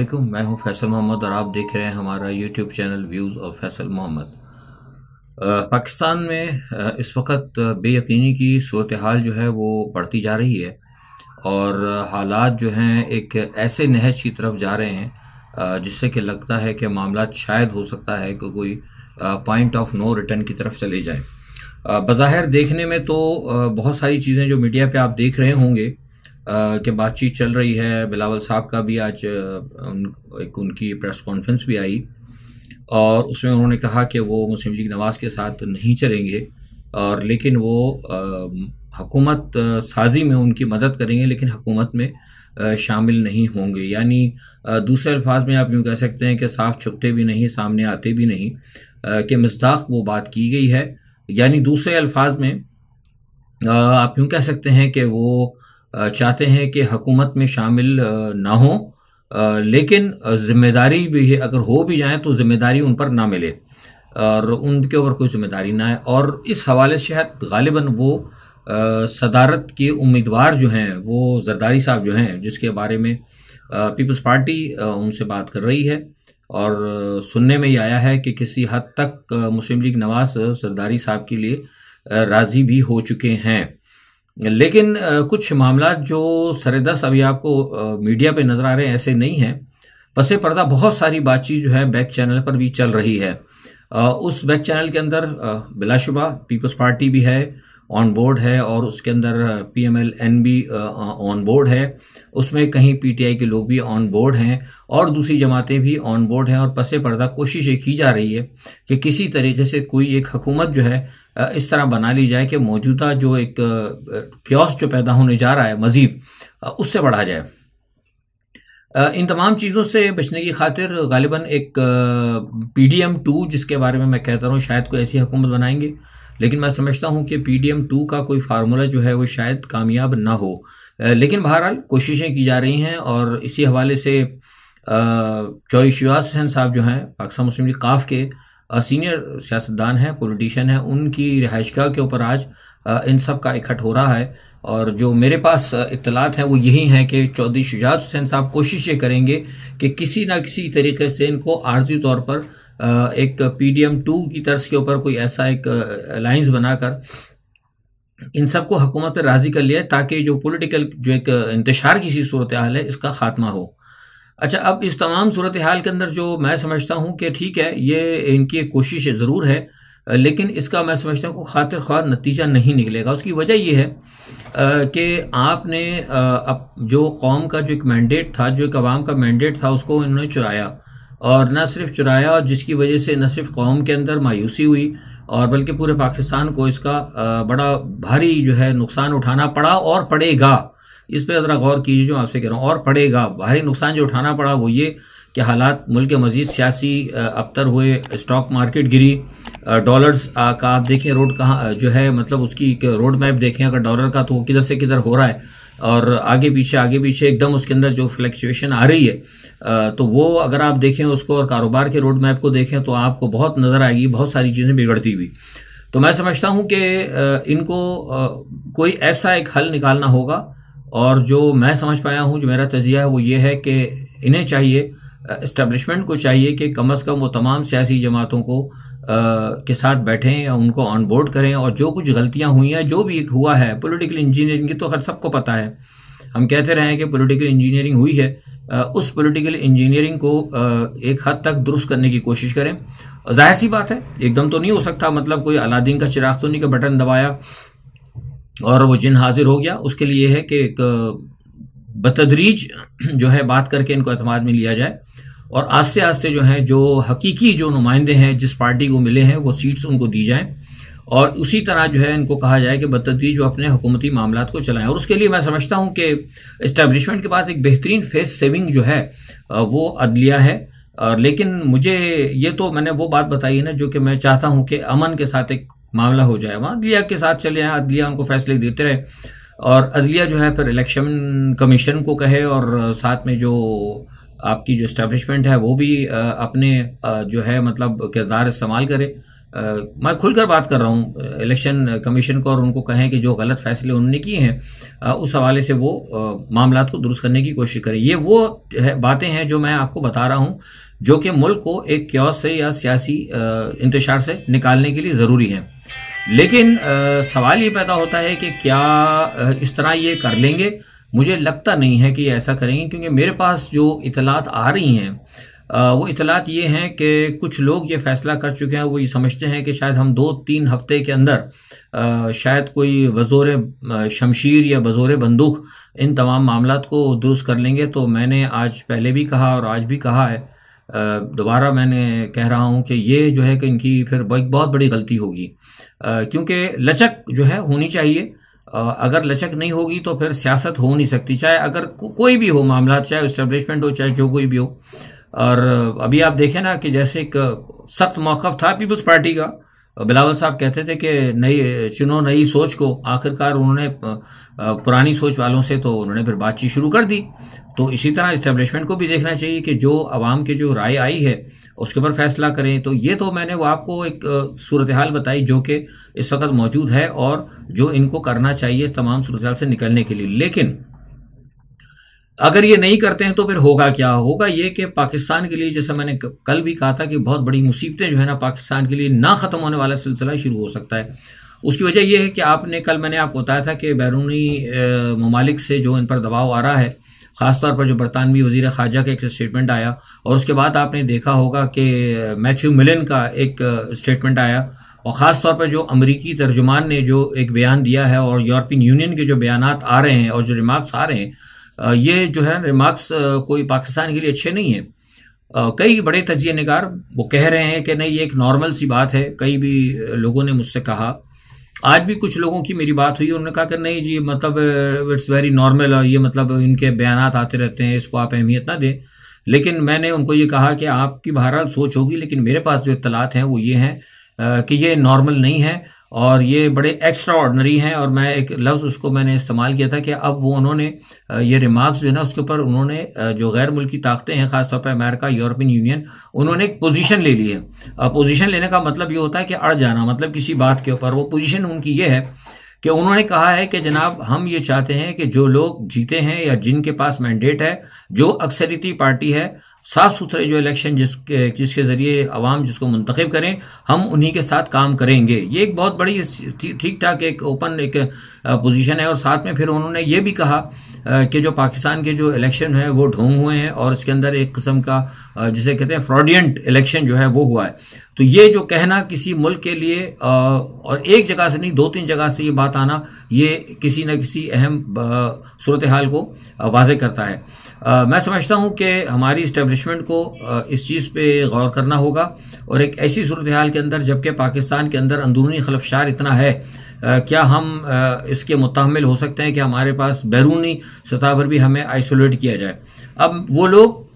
वालेकुम मैं हूं फैसल मोहम्मद और आप देख रहे हैं हमारा यूट्यूब चैनल व्यूज़ और फैसल मोहम्मद पाकिस्तान में इस वक्त बेयकीनी की सूरत हाल जो है वो बढ़ती जा रही है और हालात जो हैं एक ऐसे नहज की तरफ जा रहे हैं जिससे कि लगता है कि मामला शायद हो सकता है कि कोई पॉइंट ऑफ नो रिटर्न की तरफ चले जाए बज़ाहिर देखने में तो बहुत सारी चीज़ें जो मीडिया पर आप देख रहे होंगे के बातचीत चल रही है बिलावल साहब का भी आज उन, एक उनकी प्रेस कॉन्फ्रेंस भी आई और उसमें उन्होंने कहा कि वो मुस्लिम लीग नवाज के साथ नहीं चलेंगे और लेकिन वो हकूमत साजी में उनकी मदद करेंगे लेकिन हकूमत में शामिल नहीं होंगे यानी दूसरे अल्फाज में आप यूँ कह सकते हैं कि साफ छुपते भी नहीं सामने आते भी नहीं कि मजदाक वो बात की गई है यानी दूसरे अल्फाज में आप यूँ कह सकते हैं कि वो चाहते हैं कि हकूमत में शामिल ना हो लेकिन जिम्मेदारी भी है अगर हो भी जाए तो जिम्मेदारी उन पर ना मिले और उनके ऊपर कोई जिम्मेदारी ना है और इस हवाले से शायद गालिबा वो सदारत के उम्मीदवार जो हैं वो जरदारी साहब जो हैं जिसके बारे में पीपल्स पार्टी उनसे बात कर रही है और सुनने में ये आया है कि किसी हद तक मुस्लिम लीग नवाज सरदारी साहब के लिए राज़ी भी हो चुके हैं लेकिन कुछ मामला जो सरेदस अभी आपको मीडिया पे नजर आ रहे हैं ऐसे नहीं है पसे पर्दा बहुत सारी बातचीत जो है बैक चैनल पर भी चल रही है उस बैक चैनल के अंदर बिलाशुबा पीपल्स पार्टी भी है ऑन बोर्ड है और उसके अंदर पी एम एल एन भी ऑन बोर्ड है उसमें कहीं पी टी आई के लोग भी ऑन बोर्ड हैं और दूसरी जमातें भी ऑन बोर्ड हैं और पसे पर्दा कोशिश ये की जा रही है कि किसी तरीके से कोई एक हकूमत जो है इस तरह बना ली जाए कि मौजूदा जो एक क्योस जो पैदा होने जा रहा है मज़ीद उससे बढ़ा जाए इन तमाम चीज़ों से बचने की खातिर गालिबा एक पी डी एम टू जिसके बारे में मैं कहता रहा हूँ शायद कोई ऐसी हुकूमत बनाएंगे लेकिन मैं समझता हूं कि पी डी एम टू का कोई फार्मूला जो है वो शायद कामयाब ना हो लेकिन बहरहाल कोशिशें की जा रही हैं और इसी हवाले से चौरी शिवाज हसैन साहब जो हैं पाकिस्तान मुस्लिम लीग काफ के सीनियर सियासतदान हैं पॉलिटिशियन हैं उनकी रिहाइशगाह के ऊपर आज इन सब का इकट्ठ हो रहा है और जो मेरे पास इतलात हैं वो यही हैं कि चौधरी शुजात हुसैन साहब कोशिश ये करेंगे कि किसी ना किसी तरीके से इनको आर्जी तौर पर एक पी डी एम टू की तर्ज के ऊपर कोई ऐसा एक अलाइंस बनाकर इन सबको हुकूमत पर राज़ी कर लिया ताकि जो पॉलिटिकल जो एक इंतशार की सी सूरत हाल है इसका खात्मा हो अच्छा अब इस तमाम सूरत हाल के अंदर जो मैं समझता हूँ कि ठीक है ये इनकी कोशिश ज़रूर है लेकिन इसका मैं समझता हूँ खातिर ख़्वा नतीजा नहीं निकलेगा उसकी वजह यह है कि आपने अप जो कौम का जो एक मैंडेट था जो एक आवाम का मैंडेट था उसको इन्होंने चुराया और न सिर्फ चुराया और जिसकी वजह से न सिर्फ कौम के अंदर मायूसी हुई और बल्कि पूरे पाकिस्तान को इसका बड़ा भारी जो है नुकसान उठाना पड़ा और पड़ेगा इस पर ज़रा गौर कीजिए जो आपसे कह रहा हूँ और पड़ेगा भारी नुकसान जो उठाना पड़ा वो ये कि हालात मुल्क मज़ीद सियासी अबतर हुए स्टॉक मार्केट गिरी डॉलर्स का आप देखें रोड कहाँ जो है मतलब उसकी रोड मैप देखें अगर डॉलर का तो किधर से किधर हो रहा है और आगे पीछे आगे पीछे एकदम उसके अंदर जो फ्लैक्चुएशन आ रही है तो वो अगर आप देखें उसको और कारोबार के रोड मैप को देखें तो आपको बहुत नज़र आएगी बहुत सारी चीज़ें बिगड़ती हुई तो मैं समझता हूं कि इनको कोई ऐसा एक हल निकालना होगा और जो मैं समझ पाया हूं जो मेरा तजिया है वो ये है कि इन्हें चाहिए इस्टबलिशमेंट को चाहिए कि कम अज़ कम वो तमाम सियासी जमातों को के साथ बैठें या उनको ऑन बोर्ड करें और जो कुछ गलतियां हुई हैं जो भी एक हुआ है पॉलिटिकल इंजीनियरिंग की तो हर सबको पता है हम कहते रहे हैं कि पॉलिटिकल इंजीनियरिंग हुई है उस पॉलिटिकल इंजीनियरिंग को एक हद तक दुरुस्त करने की कोशिश करें जाहिर सी बात है एकदम तो नहीं हो सकता मतलब कोई अलादीन का चिराग तो नहीं का बटन दबाया और वो जिन हाजिर हो गया उसके लिए है कि एक बतदरीज जो है बात करके इनको अतमाद में लिया जाए और आस्ते आस्ते जो है जो हकीकी जो नुमाइंदे हैं जिस पार्टी को मिले हैं वो सीट्स उनको दी जाएँ और उसी तरह जो है इनको कहा जाए कि बदतदवीज वो अपने हुकूमती मामला को चलाएं और उसके लिए मैं समझता हूँ कि इस्टेब्लिशमेंट के बाद एक बेहतरीन फेस सेविंग जो है वो अदलिया है और लेकिन मुझे ये तो मैंने वो बात बताई है ना जो कि मैं चाहता हूँ कि अमन के साथ एक मामला हो जाए वहाँ अदलिया के साथ चले आए अदलिया उनको फैसले देते रहे और अदलिया जो है फिर इलेक्शन कमीशन को कहे और साथ में जो आपकी जो इस्टेब्लिशमेंट है वो भी अपने जो है मतलब किरदार इस्तेमाल करे मैं खुलकर बात कर रहा हूँ इलेक्शन कमीशन को और उनको कहें कि जो गलत फैसले उन्होंने किए हैं उस हवाले से वो मामला को दुरुस्त करने की कोशिश करें ये वो है, बातें हैं जो मैं आपको बता रहा हूँ जो कि मुल्क को एक क्योस से या सियासी इंतशार से निकालने के लिए ज़रूरी है लेकिन सवाल ये पैदा होता है कि क्या इस तरह ये कर लेंगे मुझे लगता नहीं है कि ऐसा करेंगे क्योंकि मेरे पास जो इतलात आ रही हैं वो इतलात ये हैं कि कुछ लोग ये फैसला कर चुके हैं वो ये समझते हैं कि शायद हम दो तीन हफ्ते के अंदर शायद कोई वज़ोर शमशीर या बज़ोर बंदूक इन तमाम मामला को दुरुस्त कर लेंगे तो मैंने आज पहले भी कहा और आज भी कहा है दोबारा मैंने कह रहा हूँ कि ये जो है कि इनकी फिर बहुत बड़ी गलती होगी क्योंकि लचक जो है होनी चाहिए अगर लचक नहीं होगी तो फिर सियासत हो नहीं सकती चाहे अगर को, कोई भी हो मामला चाहे स्टेब्लिशमेंट हो चाहे जो कोई भी हो और अभी आप देखें ना कि जैसे एक सख्त मौकफ था पीपल्स पार्टी का बिलावल साहब कहते थे कि नई चुनो नई सोच को आखिरकार उन्होंने पुरानी सोच वालों से तो उन्होंने फिर बातचीत शुरू कर दी तो इसी तरह इस्टेब्लिशमेंट को भी देखना चाहिए कि जो आवाम के जो राय आई है उसके ऊपर फैसला करें तो ये तो मैंने वो आपको एक सूरत हाल बताई जो कि इस वक्त मौजूद है और जो इनको करना चाहिए इस तमाम सूरत हाल से निकलने के लिए लेकिन अगर ये नहीं करते हैं तो फिर होगा क्या होगा ये कि पाकिस्तान के लिए जैसा मैंने कल भी कहा था कि बहुत बड़ी मुसीबतें जो है ना पाकिस्तान के लिए ना ख़त्म होने वाला सिलसिला शुरू हो सकता है उसकी वजह यह है कि आपने कल मैंने आपको बताया था कि बैरूनी ममालिक से जो इन पर दबाव आ रहा है ख़ासतौर पर जो बरतानवी वजीर खारजा का एक स्टेटमेंट आया और उसके बाद आपने देखा होगा कि मैथ्यू मिलन का एक स्टेटमेंट आया और ख़ास तौर पर जो अमरीकी तर्जुमान ने जो एक बयान दिया है और यूरोपियन यूनियन के जो बयान आ रहे हैं और जो रिमार्क्स आ रहे हैं ये जो है रिमार्क्स कोई पाकिस्तान के लिए अच्छे नहीं है कई बड़े तजिए नगार वो कह रहे हैं कि नहीं ये एक नॉर्मल सी बात है कई भी लोगों ने मुझसे कहा आज भी कुछ लोगों की मेरी बात हुई उन्होंने कहा कि नहीं जी मतलब इट्स वेरी नॉर्मल ये मतलब इनके बयान आते रहते हैं इसको आप अहमियत ना दें लेकिन मैंने उनको ये कहा कि आपकी बहरहाल सोच होगी लेकिन मेरे पास जो इतलात हैं वो ये हैं uh, कि ये नॉर्मल नहीं है और ये बड़े एक्स्ट्रा ऑर्डनरी हैं और मैं एक लफ्ज़ उसको मैंने इस्तेमाल किया था कि अब वो उन्होंने ये रिमार्क्स जो है ना उसके ऊपर उन्होंने जो गैर मुल्की ताकतें हैं खासतौर पर अमेरिका यूरोपियन यूनियन उन्होंने एक पोजीशन ले ली है पोजीशन लेने का मतलब ये होता है कि अड़ जाना मतलब किसी बात के ऊपर वो पोजीशन उनकी ये है कि उन्होंने कहा है कि जनाब हम ये चाहते हैं कि जो लोग जीते हैं या जिनके पास मैंडेट है जो अक्सरती पार्टी है साफ सुथरे जो इलेक्शन जिसके जिसके ज़रिए अवाम जिसको मुंतखब करें हम उन्हीं के साथ काम करेंगे ये एक बहुत बड़ी ठीक ठाक एक ओपन एक पोजीशन है और साथ में फिर उन्होंने ये भी कहा कि जो पाकिस्तान के जो इलेक्शन है वो ढोंग हुए हैं और इसके अंदर एक किस्म का जिसे कहते हैं फ्रॉडियंट इलेक्शन जो है वो हुआ है तो ये जो कहना किसी मुल्क के लिए और एक जगह से नहीं दो तीन जगह से ये बात आना ये किसी न किसी अहम सूरत हाल को वाजे करता है मैं समझता हूँ कि हमारी इस्टेब्लिशमेंट को इस चीज़ पे गौर करना होगा और एक ऐसी सूरत हाल के अंदर जबकि पाकिस्तान के अंदर अंदरूनी खलफशार इतना है क्या हम इसके मुतमिल हो सकते हैं कि हमारे पास बैरूनी सतह पर भी हमें आइसोलेट किया जाए अब वो लोग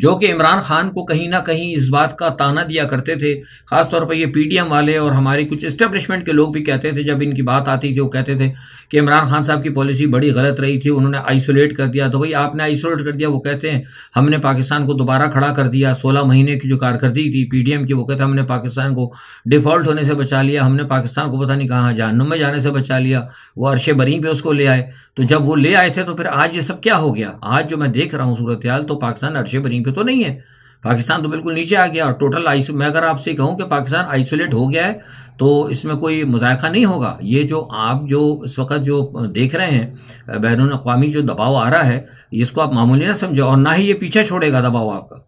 जो कि इमरान खान को कहीं ना कहीं इस बात का ताना दिया करते थे खासतौर पर ये पीडीएम वाले और हमारे कुछ इस्टेब्लिशमेंट के लोग भी कहते थे जब इनकी बात आती थी वो कहते थे कि इमरान खान साहब की पॉलिसी बड़ी गलत रही थी उन्होंने आइसोलेट कर दिया तो भाई आपने आइसोलेट कर दिया वो कहते हैं हमने पाकिस्तान को दोबारा खड़ा कर दिया सोलह महीने की जो कारकर्दी थी पी की वो कहते हमने पाकिस्तान को डिफॉल्ट होने से बचा लिया हमने पाकिस्तान को पता नहीं कहाँ जहनुम में जाने से बचा लिया वो अरशे बरी पे उसको ले आए तो जब वो ले आए थे तो फिर आज ये सब क्या हो गया आज जो मैं देख रहा हूँ सूरत तो पाकिस्तान अरशे बरी कहीं पे तो नहीं है पाकिस्तान तो बिल्कुल नीचे आ गया और टोटल आइसो मैं अगर आपसे कहूं कि पाकिस्तान आइसोलेट हो गया है तो इसमें कोई मजायका नहीं होगा ये जो आप जो इस वक्त जो देख रहे हैं बैरून अवी जो दबाव आ रहा है इसको आप मामूली ना समझो और ना ही ये पीछे छोड़ेगा दबाव आपका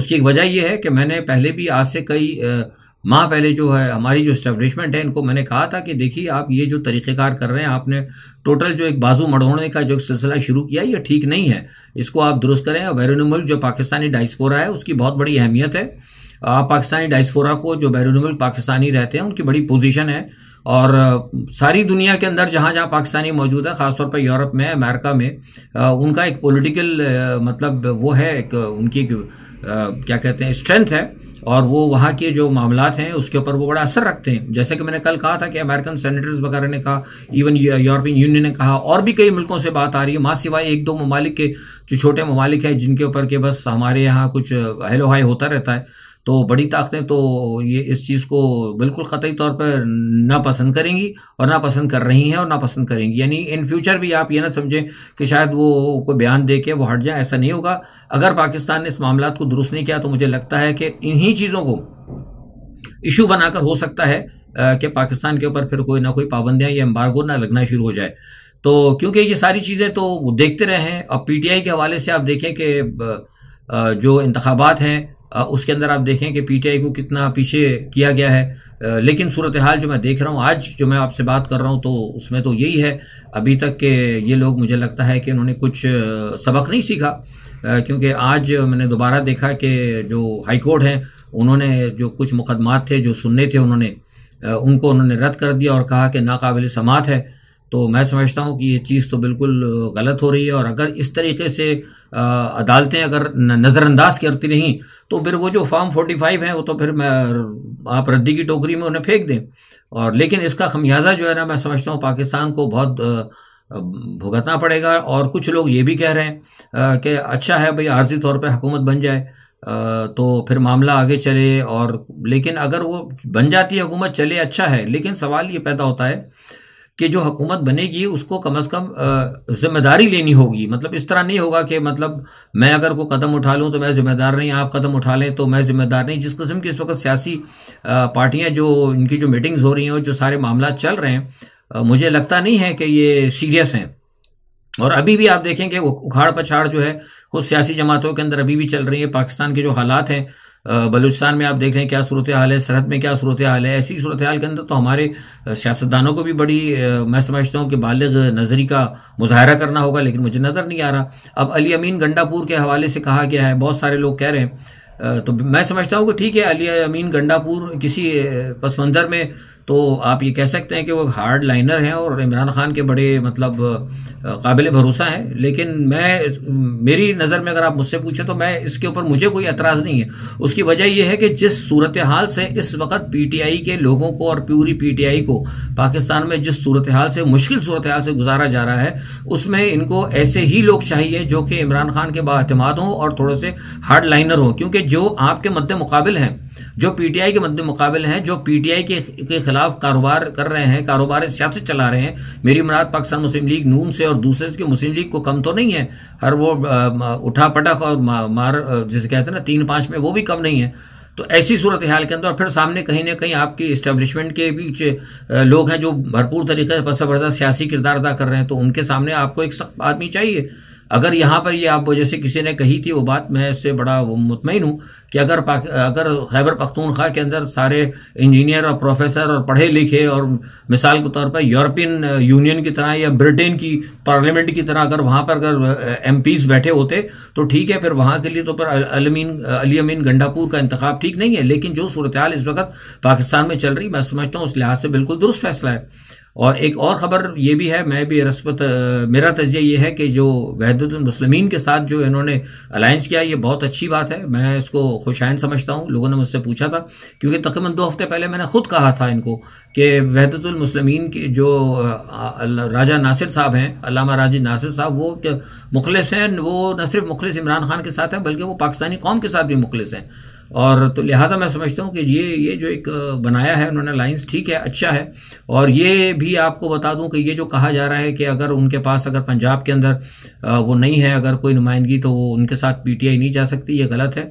उसकी एक वजह यह है कि मैंने पहले भी आज से कई माँ पहले जो है हमारी जो स्टेब्लिशमेंट है इनको मैंने कहा था कि देखिए आप ये जो तरीक़ेकार कर रहे हैं आपने टोटल जो एक बाजू मड़ोड़ने का जो सिलसिला शुरू किया ये ठीक नहीं है इसको आप दुरुस्त करें और बैरून मुल्क जो पाकिस्तानी डाइस्पोरा है उसकी बहुत बड़ी अहमियत है आप पाकिस्तानी डाइस्पोरा को जो बैरून मुल्क पाकिस्तानी रहते हैं उनकी बड़ी पोजिशन है और सारी दुनिया के अंदर जहाँ जहाँ पाकिस्तानी मौजूद है ख़ासतौर पर यूरोप में अमेरिका में उनका एक पॉलिटिकल मतलब वो है एक उनकी एक, क्या कहते हैं स्ट्रेंथ है और वो वहाँ के जो मामला हैं उसके ऊपर वो बड़ा असर रखते हैं जैसे कि मैंने कल कहा था कि अमेरिकन सेनेटर्स वगैरह ने कहा इवन यूरोपियन यूनियन ने कहा और भी कई मुल्कों से बात आ रही है माँ सिवाय एक दो ममालिक के जो छोटे ममालिक हैं जिनके ऊपर के बस हमारे यहाँ कुछ हेलो हाई होता रहता है तो बड़ी ताकतें तो ये इस चीज़ को बिल्कुल कतई तौर पर नापसंद करेंगी और नापसंद कर रही हैं और नापसंद करेंगी यानी इन फ्यूचर भी आप ये ना समझें कि शायद वो कोई बयान दे के वो हट जाए ऐसा नहीं होगा अगर पाकिस्तान ने इस मामला को दुरुस्त नहीं किया तो मुझे लगता है कि इन्हीं चीज़ों को इशू बनाकर हो सकता है कि पाकिस्तान के ऊपर फिर कोई ना कोई पाबंदियां या एम्बार्गो ना लगना शुरू हो जाए तो क्योंकि ये सारी चीज़ें तो देखते रहे हैं अब पीटीआई के हवाले से आप देखें कि जो इंतबात हैं उसके अंदर आप देखें कि पीटीआई को कितना पीछे किया गया है लेकिन सूरत हाल जो मैं देख रहा हूँ आज जो मैं आपसे बात कर रहा हूँ तो उसमें तो यही है अभी तक के ये लोग मुझे लगता है कि उन्होंने कुछ सबक नहीं सीखा क्योंकि आज मैंने दोबारा देखा कि जो हाईकोर्ट हैं उन्होंने जो कुछ मुकदमात थे जो सुनने थे उन्होंने उनको उन्होंने रद्द कर दिया और कहा कि नाकबिल समात है तो मैं समझता हूँ कि ये चीज़ तो बिल्कुल गलत हो रही है और अगर इस तरीके से अदालतें अगर नज़रअंदाज करती रहीं तो फिर वो जो फॉर्म 45 हैं वो तो फिर मैं आप रद्दी की टोकरी में उन्हें फेंक दें और लेकिन इसका खमियाजा जो है ना मैं समझता हूँ पाकिस्तान को बहुत भुगतना पड़ेगा और कुछ लोग ये भी कह रहे हैं कि अच्छा है भाई आर्जी तौर पर हुकूमत बन जाए तो फिर मामला आगे चले और लेकिन अगर वो बन जाती है हुकूमत चले अच्छा है लेकिन सवाल ये पैदा होता है कि जो हुकूमत बनेगी उसको कम से कम जिम्मेदारी लेनी होगी मतलब इस तरह नहीं होगा कि मतलब मैं अगर कोई कदम उठा लूं तो मैं जिम्मेदार नहीं आप कदम उठा लें तो मैं जिम्मेदार नहीं जिस किस्म की इस वक्त सियासी पार्टियां जो इनकी जो मीटिंग्स हो रही हैं और जो सारे मामला चल रहे हैं मुझे लगता नहीं है कि ये सीरियस हैं और अभी भी आप देखेंगे उखाड़ पछाड़ जो है वो सियासी जमातों के अंदर अभी भी चल रही है पाकिस्तान के जो हालात हैं बलूचिस्तान में आप देख रहे हैं क्या सूरत हाल है सरहद में क्या सूरत हाल है ऐसी सूरत हाल के अंदर तो हमारे सियासतदानों को भी बड़ी मैं समझता हूँ कि बालग नजरी का मुजाहरा करना होगा लेकिन मुझे नज़र नहीं आ रहा अब अली अमीन गंडापुर के हवाले से कहा गया है बहुत सारे लोग कह रहे हैं तो मैं समझता हूँ कि ठीक है अली अमीन गंडापुर किसी पस मंज़र में तो आप ये कह सकते हैं कि वो हार्ड लाइनर हैं और इमरान खान के बड़े मतलब काबिल भरोसा हैं लेकिन मैं मेरी नज़र में अगर आप मुझसे पूछें तो मैं इसके ऊपर मुझे कोई एतराज़ नहीं है उसकी वजह यह है कि जिस सूरत हाल से इस वक्त पीटीआई के लोगों को और पूरी पीटीआई को पाकिस्तान में जिस सूरत हाल से मुश्किल सूरत हाल से गुजारा जा रहा है उसमें इनको ऐसे ही लोग चाहिए जो कि इमरान खान के बातमाद हों और थोड़े से हार्ड लाइनर हों क्योंकि जो आपके मद्दे मुकाबिल हैं जो पीटीआई के मुकाबले हैं जो पीटीआई के, के खिलाफ कारोबार कर रहे हैं कारोबार सियासत चला रहे हैं मेरी मुराद पाकिस्तान मुस्लिम लीग नून से और दूसरे से मुस्लिम लीग को कम तो नहीं है हर वो उठा पटक और मार जिसे कहते हैं ना तीन पांच में वो भी कम नहीं है तो ऐसी सूरत हाल के अंदर और फिर सामने कहीं ना कहीं आपकी इस्टेब्लिशमेंट के बीच लोग हैं जो भरपूर तरीके से बस सियासी किरदार अदा कर रहे हैं तो उनके सामने आपको एक सख्त आदमी चाहिए अगर यहाँ पर ये आप जैसे किसी ने कही थी वो बात मैं इससे बड़ा मुतमिन हूँ कि अगर अगर खैबर पख्तूनख्वा के अंदर सारे इंजीनियर और प्रोफेसर और पढ़े लिखे और मिसाल के तौर पर यूरोपियन यूनियन की तरह या ब्रिटेन की पार्लियामेंट की तरह अगर वहाँ पर अगर एम बैठे होते तो ठीक है फिर वहाँ के लिए तो पर अलमीन अली अमीन गंडापुर का इंतखब ठीक नहीं है लेकिन जो सूरत इस वक्त पाकिस्तान में चल रही मैं समझता हूँ उस लिहाज से बिल्कुल दुरुस्त फैसला है और एक और ख़बर ये भी है मैं भी रस्पत मेरा तजिया ये है कि जो वहदतमसलमिन के साथ जो इन्होंने अलायंस किया ये बहुत अच्छी बात है मैं इसको खुशाइन समझता हूँ लोगों ने मुझसे पूछा था क्योंकि तकरीबन दो हफ्ते पहले मैंने ख़ुद कहा था इनको कि वहदतमसलमिन की जो राजा नासिर साहब हैं अलामा राजी नासिर साहब वो मुखलिस हैं वो न सिर्फ मुखलिस इमरान खान के साथ हैं बल्कि वो पाकिस्तानी कौम के साथ भी मुखलिस हैं और तो लिहाजा मैं समझता हूँ कि ये ये जो एक बनाया है उन्होंने लाइन्स ठीक है अच्छा है और ये भी आपको बता दूं कि ये जो कहा जा रहा है कि अगर उनके पास अगर पंजाब के अंदर वो नहीं है अगर कोई नुमाइंदगी तो वो उनके साथ पीटीआई नहीं जा सकती ये गलत है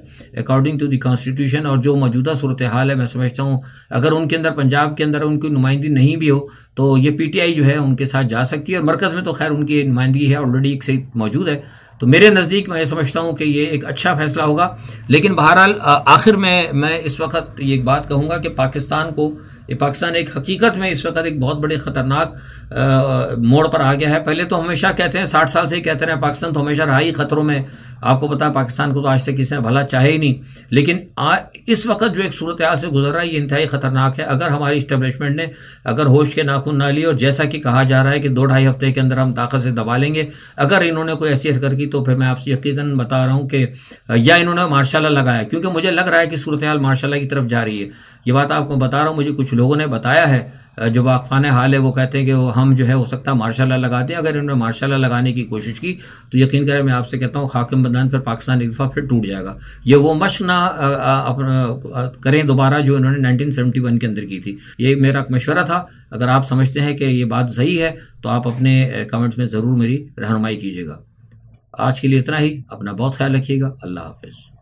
अकॉर्डिंग टू दी कॉन्स्टिट्यूशन और जो मौजूदा सूरत हाल है मैं समझता हूँ अगर उनके अंदर पंजाब के अंदर उनकी नुमाइंदगी नहीं भी हो तो ये पी जो है उनके साथ जा सकती है और मरकज़ में तो खैर उनकी नुमाइंदगी है ऑलरेडी एक से मौजूद है तो मेरे नज़दीक मैं ये समझता हूँ कि ये एक अच्छा फैसला होगा लेकिन बहरहाल आखिर में मैं इस वक्त ये बात कहूँगा कि पाकिस्तान को ये पाकिस्तान एक हकीकत में इस वक्त एक बहुत बड़े ख़तरनाक मोड़ पर आ गया है पहले तो हमेशा कहते हैं साठ साल से ही कहते रहे पाकिस्तान तो हमेशा रहा ही खतरों में आपको पता पाकिस्तान को तो आज तक किसी ने भला चाहे ही नहीं लेकिन आ, इस वक्त जो एक सूरत हाल से गुजर रहा है ये इंतहाई ख़तरनाक है अगर हमारी स्टेब्लिशमेंट ने अगर होश के नाखून ना लिए और जैसा कि कहा जा रहा है कि दो ढाई हफ्ते के अंदर हम ताकत से दबा लेंगे अगर इन्होंने कोई ऐसी हरकत की तो फिर मैं आपसे यकीन बता रहा हूँ कि या इन्होंने मार्शाला लगाया क्योंकि मुझे लग रहा है कि सूरत हाल मार्शाला की तरफ जा रही है ये बात आपको बता रहा हूँ मुझे कुछ लोगों ने बताया है जो बागफान हाल है वो कहते हैं कि वो हम जो है हो सकता है मार्शाला लगा दें अगर इन्होंने मार्शाला लगाने की कोशिश की तो यकीन करें मैं आपसे कहता हूँ खाकिम बदान फिर पाकिस्तान एक दफ़ा फिर टूट जाएगा ये वो मश्क ना करें दोबारा जो इन्होंने नाइनटीन वन के अंदर की थी ये मेरा मशवरा था अगर आप समझते हैं कि ये बात सही है तो आप अपने कमेंट्स में ज़रूर मेरी रहनुमाई कीजिएगा आज के लिए इतना ही अपना बहुत ख्याल रखिएगा अल्लाह हाफिज़